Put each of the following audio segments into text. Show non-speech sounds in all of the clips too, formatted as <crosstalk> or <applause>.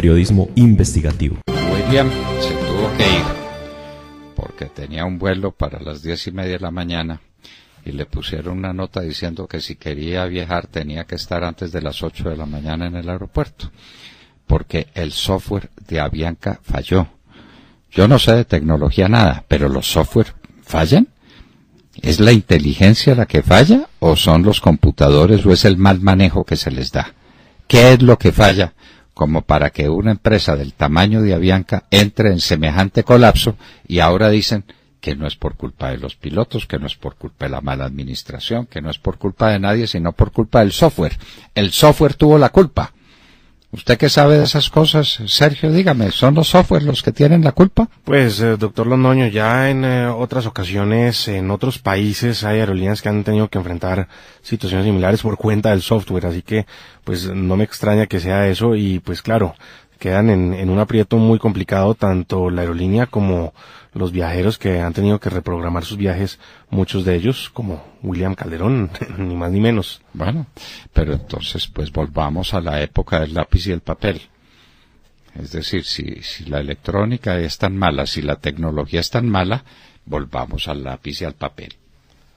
periodismo investigativo. William se tuvo que ir porque tenía un vuelo para las diez y media de la mañana y le pusieron una nota diciendo que si quería viajar tenía que estar antes de las ocho de la mañana en el aeropuerto, porque el software de Avianca falló. Yo no sé de tecnología nada, pero los software fallan. ¿Es la inteligencia la que falla o son los computadores o es el mal manejo que se les da? ¿Qué es lo que falla como para que una empresa del tamaño de Avianca entre en semejante colapso y ahora dicen que no es por culpa de los pilotos, que no es por culpa de la mala administración, que no es por culpa de nadie, sino por culpa del software. El software tuvo la culpa. Usted qué sabe de esas cosas, Sergio, dígame, ¿son los software los que tienen la culpa? Pues, eh, doctor Londoño, ya en eh, otras ocasiones, en otros países, hay aerolíneas que han tenido que enfrentar situaciones similares por cuenta del software, así que, pues, no me extraña que sea eso y, pues, claro, quedan en, un aprieto muy complicado tanto la aerolínea como los viajeros que han tenido que reprogramar sus viajes, muchos de ellos como William Calderón, <laughs> ni más ni menos. Bueno, pero entonces pues volvamos a la época del lápiz y el papel. Es decir, si, si la electrónica es tan mala, si la tecnología es tan mala, volvamos al lápiz y al papel.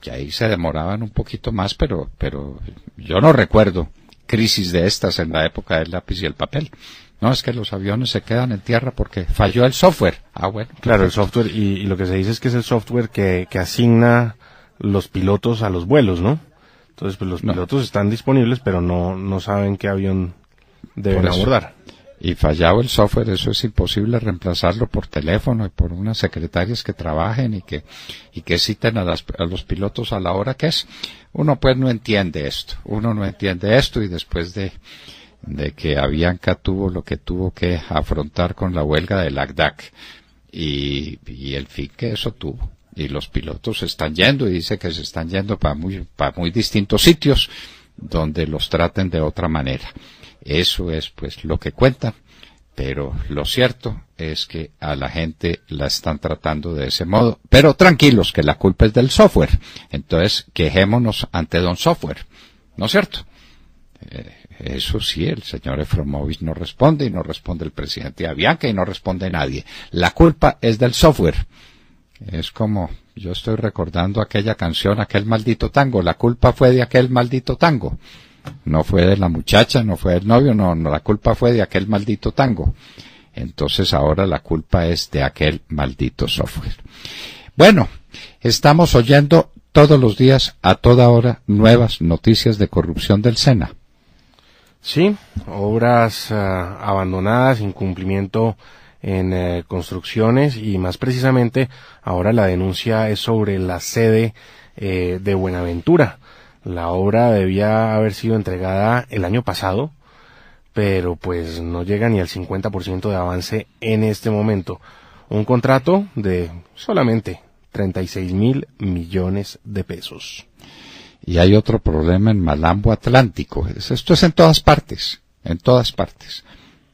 que ahí se demoraban un poquito más, pero, pero yo no recuerdo crisis de estas en la época del lápiz y el papel. No, es que los aviones se quedan en tierra porque falló el software. Ah, bueno. Claro, el software, y, lo que se dice es que es el software que, asigna los pilotos a los vuelos, ¿no? Entonces, pues los pilotos están disponibles, pero no, no saben qué avión deben abordar. Y fallado el software, eso es imposible reemplazarlo por teléfono y por unas secretarias que trabajen y que, y que citen a, a los pilotos a la hora que es. Uno pues no entiende esto, uno no entiende esto y después de, de que Avianca tuvo lo que tuvo que afrontar con la huelga del ACDAC y, el fin que eso tuvo. Y los pilotos se están yendo y dice que se están yendo para muy, para muy distintos sitios donde los traten de otra manera. Eso es pues lo que cuenta, pero lo cierto es que a la gente la están tratando de ese modo. Pero tranquilos, que la culpa es del software. Entonces, quejémonos ante don software. ¿No es cierto? Eh, eso sí, el señor Efromovich no responde y no responde el presidente Avianca y no responde nadie. La culpa es del software. Es como, yo estoy recordando aquella canción, aquel maldito tango. La culpa fue de aquel maldito tango. No fue de la muchacha, no fue del novio, no, no, la culpa fue de aquel maldito tango. Entonces ahora la culpa es de aquel maldito software. Bueno, estamos oyendo todos los días, a toda hora, nuevas noticias de corrupción del SENA. Sí, obras ah, abandonadas, incumplimiento en eh, construcciones y más precisamente ahora la denuncia es sobre la sede eh, de Buenaventura. La obra debía haber sido entregada el año pasado, pero pues no llega ni al 50% de avance en este momento. Un contrato de solamente 36 mil millones de pesos y hay otro problema en Malambo Atlántico. Esto es en todas partes, en todas partes.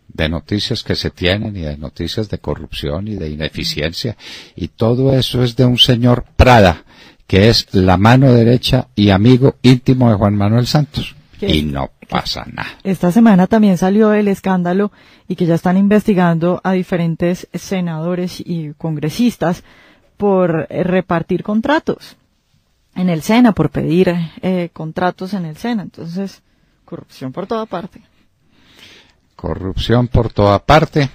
De noticias que se tienen y de noticias de corrupción y de ineficiencia. Y todo eso es de un señor Prada, que es la mano derecha y amigo íntimo de Juan Manuel Santos. Y no pasa nada. Esta semana también salió el escándalo y que ya están investigando a diferentes senadores y congresistas por repartir contratos en el SENA por pedir eh, contratos en el SENA. Entonces, corrupción por toda parte. Corrupción por toda parte.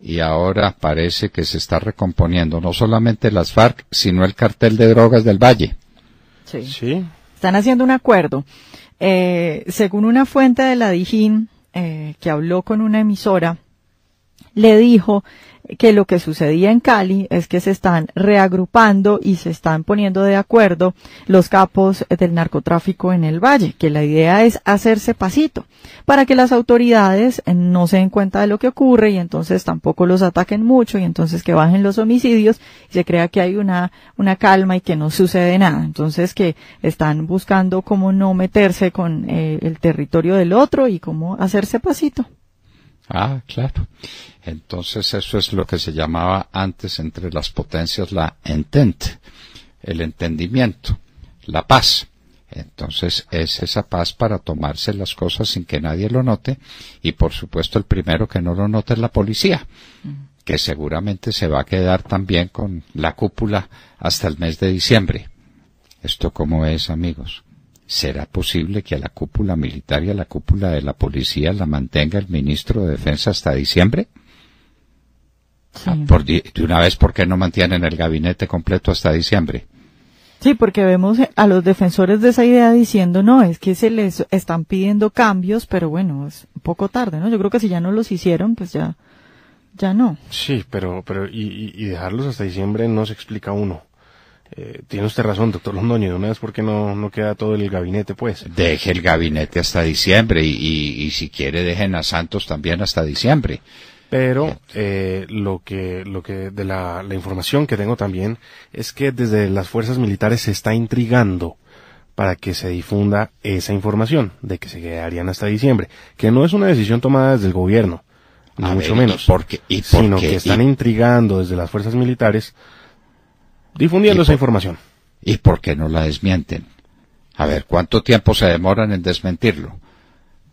Y ahora parece que se está recomponiendo no solamente las FARC, sino el cartel de drogas del Valle. Sí. sí. Están haciendo un acuerdo. Eh, según una fuente de la DIJÍN, eh, que habló con una emisora, le dijo que lo que sucedía en Cali es que se están reagrupando y se están poniendo de acuerdo los capos del narcotráfico en el valle, que la idea es hacerse pasito para que las autoridades no se den cuenta de lo que ocurre y entonces tampoco los ataquen mucho y entonces que bajen los homicidios y se crea que hay una, una calma y que no sucede nada. Entonces que están buscando cómo no meterse con eh, el territorio del otro y cómo hacerse pasito. Ah, claro. Entonces eso es lo que se llamaba antes entre las potencias la entente, el entendimiento, la paz. Entonces es esa paz para tomarse las cosas sin que nadie lo note y por supuesto el primero que no lo note es la policía, que seguramente se va a quedar también con la cúpula hasta el mes de diciembre. ¿Esto como es, amigos? ¿Será posible que a la cúpula militar y a la cúpula de la policía la mantenga el ministro de Defensa hasta diciembre? Ah, de una vez, ¿por qué no mantienen el gabinete completo hasta diciembre? Sí, porque vemos a los defensores de esa idea diciendo, no, es que se les están pidiendo cambios, pero bueno, es un poco tarde, ¿no? Yo creo que si ya no los hicieron, pues ya, ya no. Sí, pero, pero, y dejarlos hasta diciembre no se explica uno. Eh, tiene usted razón, doctor Londoño, porque no, no queda todo el gabinete, pues. Deje el gabinete hasta diciembre y, si quiere dejen a Santos también hasta diciembre. Pero eh, lo que, lo que de la, información que tengo también es que desde las fuerzas militares se está intrigando para que se difunda esa información de que se quedarían hasta diciembre, que no es una decisión tomada desde el gobierno, ni mucho menos, porque, sino que están intrigando desde las fuerzas militares difundiendo esa información. ¿Y por qué no la desmienten? A ver, ¿cuánto tiempo se demoran en desmentirlo?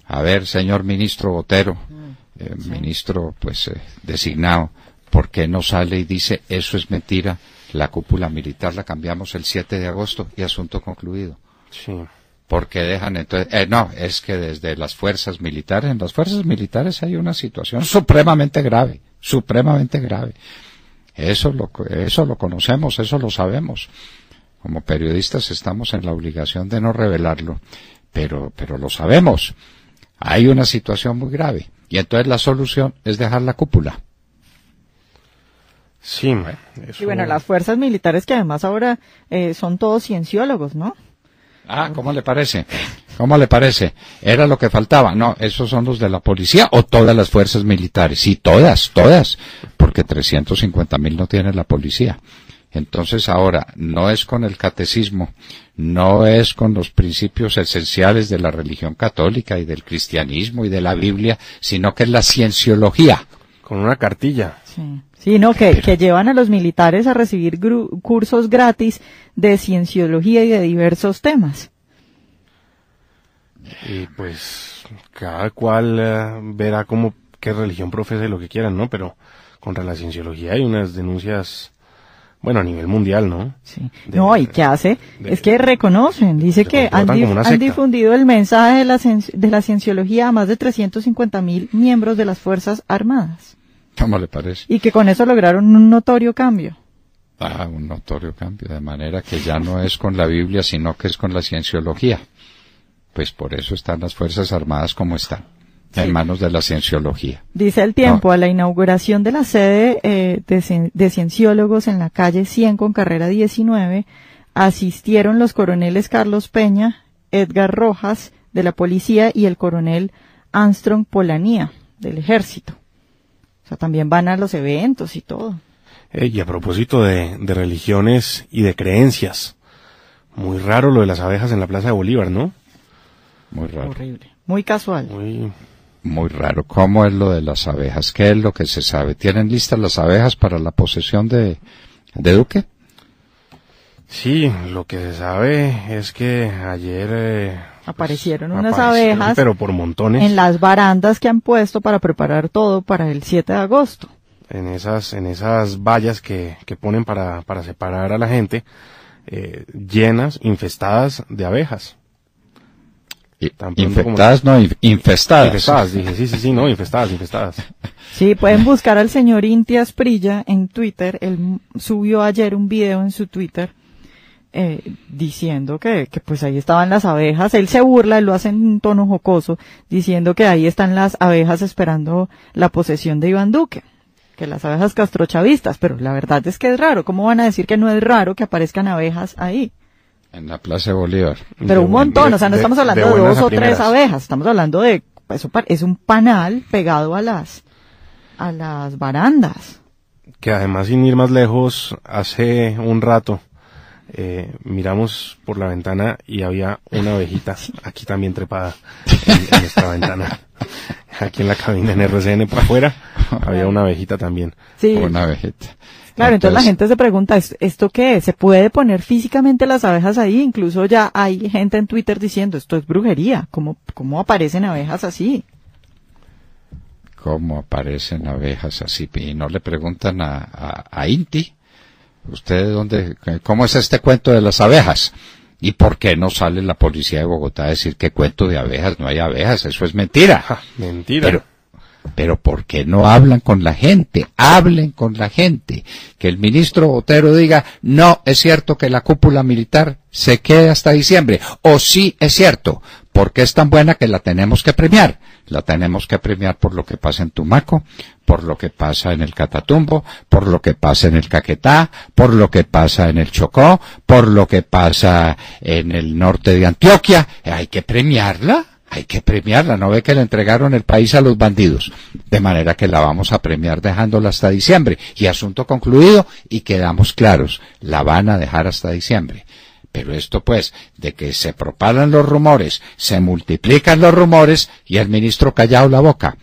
A ver, señor ministro Botero, mm, eh, ministro pues eh, designado, ¿por qué no sale y dice eso es mentira? La cúpula militar la cambiamos el 7 de agosto y asunto concluido. Sí. Porque dejan entonces, eh, no, es que desde las fuerzas militares, en las fuerzas militares hay una situación supremamente grave, supremamente grave. Eso lo, eso lo conocemos, eso lo sabemos. Como periodistas estamos en la obligación de no revelarlo, pero, pero lo sabemos. Hay una situación muy grave. Y entonces la solución es dejar la cúpula. Sí, Y bueno, las fuerzas militares que además ahora eh, son todos cienciólogos, ¿no? Ah, ¿cómo le parece? ¿Cómo le parece? Era lo que faltaba. No, esos son los de la policía o todas las fuerzas militares. Sí, todas, todas. Porque 350.000 mil no tiene la policía. Entonces ahora, no es con el catecismo, no es con los principios esenciales de la religión católica y del cristianismo y de la Biblia, sino que es la cienciología. Con una cartilla. Sí, sí no, que llevan a los militares a recibir cursos gratis de cienciología y de diversos temas. Y pues cada cual eh, verá como qué religión profesa y lo que quieran, ¿no? Pero contra la cienciología hay unas denuncias bueno, a nivel mundial, ¿no? Sí. no, ¿y qué hace? es que reconocen, dice que han, difundido el mensaje de la, de la cienciología a más de cincuenta mil miembros de las Fuerzas Armadas. ¿Cómo le parece? Y que con eso lograron un notorio cambio. Ah, un notorio cambio, de manera que ya no es con la Biblia, sino que es con la cienciología. Pues por eso están las Fuerzas Armadas como están. en manos de la cienciología. Dice el tiempo, a la inauguración de la sede eh, de, cienciólogos en la calle 100 con carrera 19, asistieron los coroneles Carlos Peña, Edgar Rojas de la policía y el coronel Armstrong Polanía del ejército. O sea, también van a los eventos y todo. Eh, y a propósito de religiones y de creencias, muy raro lo de las abejas en la Plaza de Bolívar, ¿no? Muy raro. Muy casual. Muy... Muy raro. ¿Cómo es lo de las abejas? ¿Qué es lo que se sabe? ¿Tienen listas las abejas para la posesión de, de Duque? Sí, lo que se sabe es que ayer eh, pues, aparecieron unas abejas, pero por montones, en las barandas que han puesto para preparar todo para el 7 de agosto. En esas, en esas vallas que, ponen para, separar a la gente, eh, llenas, infestadas de abejas infectadas, no, infestadas. dije, sí, sí, sí, no, infestadas, infestadas. <laughs> Sí, pueden buscar al señor Intias Prilla en Twitter. Él subió ayer un video en su Twitter eh, diciendo que, que pues ahí estaban las abejas. Él se burla, él lo hace en un tono jocoso, diciendo que ahí están las abejas esperando la posesión de Iván Duque que las abejas castrochavistas, pero la verdad es que es raro. ¿Cómo van a decir que no es raro que aparezcan abejas ahí? En la Plaza de Bolívar. Pero un montón, o sea, no estamos hablando de, dos o tres abejas, estamos hablando de, es un panal pegado a las, a las barandas. Que además, sin ir más lejos, hace un rato eh, miramos por la ventana y había una abejita aquí también trepada en, esta ventana. Aquí en la cabina en RCN para afuera había una abejita también. Sí. Una abejita. Claro, entonces, la gente se pregunta, ¿esto qué ¿Se puede poner físicamente las abejas ahí? Incluso ya hay gente en Twitter diciendo, esto es brujería, ¿cómo, aparecen abejas así? ¿Cómo aparecen abejas así? Y no le preguntan a, Inti, ¿usted dónde, cómo es este cuento de las abejas? ¿Y por qué no sale la policía de Bogotá a decir que cuento de abejas? No hay abejas, eso es mentira. mentira. Pero ¿por qué no hablan con la gente? Hablen con la gente. Que el ministro Otero diga, no es cierto que la cúpula militar se quede hasta diciembre. O sí es cierto, porque es tan buena que la tenemos que premiar. La tenemos que premiar por lo que pasa en Tumaco, por lo que pasa en el Catatumbo, por lo que pasa en el Caquetá, por lo que pasa en el Chocó, por lo que pasa en el norte de Antioquia. Hay que premiarla hay que premiarla, no ve que le entregaron el país a los bandidos, de manera que la vamos a premiar dejándola hasta diciembre, y asunto concluido, y quedamos claros, la van a dejar hasta diciembre. Pero esto pues, de que se propagan los rumores, se multiplican los rumores, y el ministro callado la boca.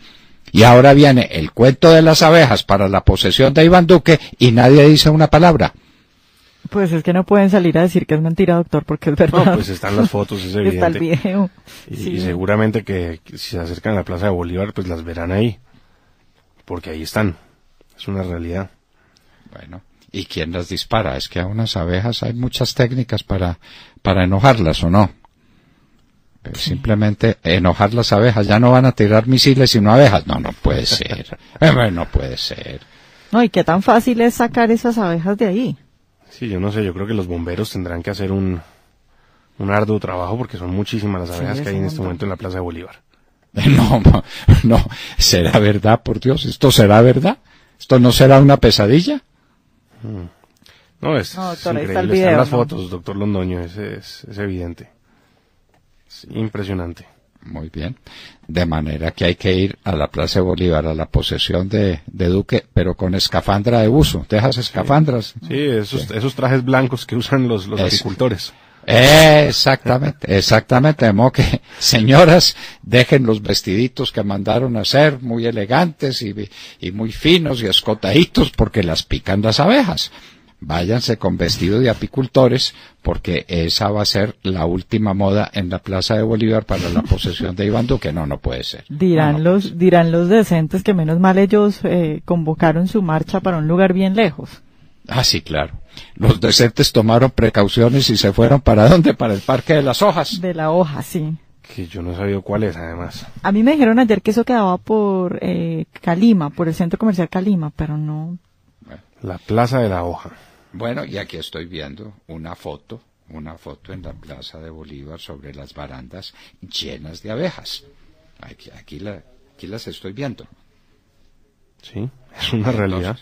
Y ahora viene el cuento de las abejas para la posesión de Iván Duque, y nadie dice una palabra. Pues es que no pueden salir a decir que es mentira, doctor, porque es verdad. No, pues están las fotos, es evidente. <laughs> Está el video. Y, seguramente que, si se acercan a la Plaza de Bolívar, pues las verán ahí. Porque ahí están. Es una realidad. Bueno. ¿Y quién las dispara? Es que a unas abejas hay muchas técnicas para, para enojarlas, ¿o no? simplemente enojar las abejas. Ya no van a tirar misiles sino abejas. No, no puede ser. <laughs> no puede ser. No, y qué tan fácil es sacar esas abejas de ahí. Sí, yo no sé, yo creo que los bomberos tendrán que hacer un, un arduo trabajo porque son muchísimas las abejas que hay en este momento en la Plaza de Bolívar. <laughs> No, no, será verdad, por Dios, esto será verdad. ¿Esto no será una pesadilla? Mm. No, es, no, es increíble. las fotos, doctor Londoño, es, es, es evidente. Es impresionante. Muy bien. De manera que hay que ir a la Plaza Bolívar, a la posesión de, Duque, pero con escafandra de uso. Dejas escafandras. Sí, esos, esos trajes blancos que usan los, agricultores. Exactamente, exactamente. De modo que, <laughs> señoras, dejen los vestiditos que mandaron a hacer, muy elegantes y, y muy finos y escotaditos, porque las pican las abejas váyanse con vestido de apicultores porque esa va a ser la última moda en la Plaza de Bolívar para la posesión de Iván Duque. No, no puede ser. Dirán, los, dirán los decentes que menos mal ellos eh, convocaron su marcha para un lugar bien lejos. Ah, sí, claro. Los decentes tomaron precauciones y se fueron para dónde? Para el Parque de las Hojas. De la hoja, sí. Que yo no sabía cuál es, además. A mí me dijeron ayer que eso quedaba por eh, Calima, por el centro comercial Calima, pero no. La Plaza de la Hoja. Bueno, y aquí estoy viendo una foto, una foto en la Plaza de Bolívar sobre las barandas llenas de abejas. Aquí, aquí, aquí las estoy viendo. Sí, es una realidad.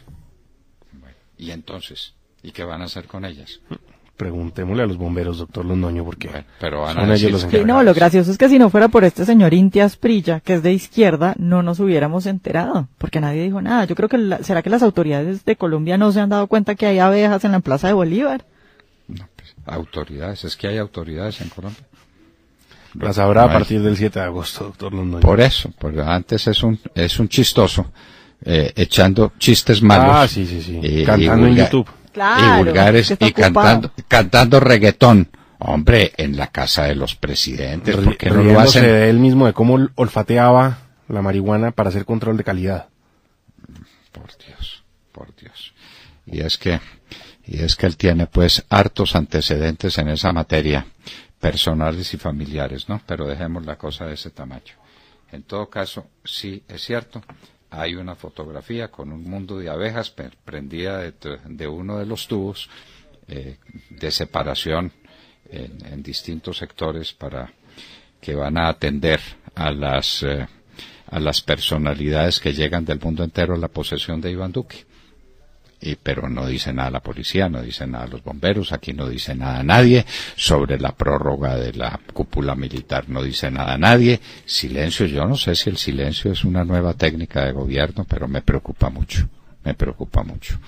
y entonces, ¿y qué van a hacer con ellas? Mm preguntémosle a los bomberos, doctor Londoño, porque pero los no, lo gracioso es que si no fuera por este señor Intias Prilla, que es de izquierda, no nos hubiéramos enterado, porque nadie dijo nada. Yo creo que, ¿será que las autoridades de Colombia no se han dado cuenta que hay abejas en la Plaza de Bolívar? Pues, autoridades, es que hay autoridades en Colombia. Las habrá a partir del 7 de agosto, doctor Londoño. Por eso, porque antes es un, es un chistoso. Eh, echando chistes malos. Ah, eh, Cantando en YouTube y vulgares y cantando, cantando reggaetón. Hombre, en la casa de los presidentes, ¿por no lo de él mismo de cómo olfateaba la marihuana para hacer control de calidad. Por Dios, por Dios. Y es que, y es que él tiene pues hartos antecedentes en esa materia, personales y familiares, ¿no? Pero dejemos la cosa de ese tamaño. En todo caso, sí, es cierto hay una fotografía con un mundo de abejas prendida de, uno de los tubos eh, de separación en, distintos sectores para que van a atender a las eh, a las personalidades que llegan del mundo entero a la posesión de Iván Duque y, pero no dice nada la policía, no dice nada los bomberos, aquí no dice nada a nadie, sobre la prórroga de la cúpula militar no dice nada a nadie, silencio, yo no sé si el silencio es una nueva técnica de gobierno, pero me preocupa mucho, me preocupa mucho.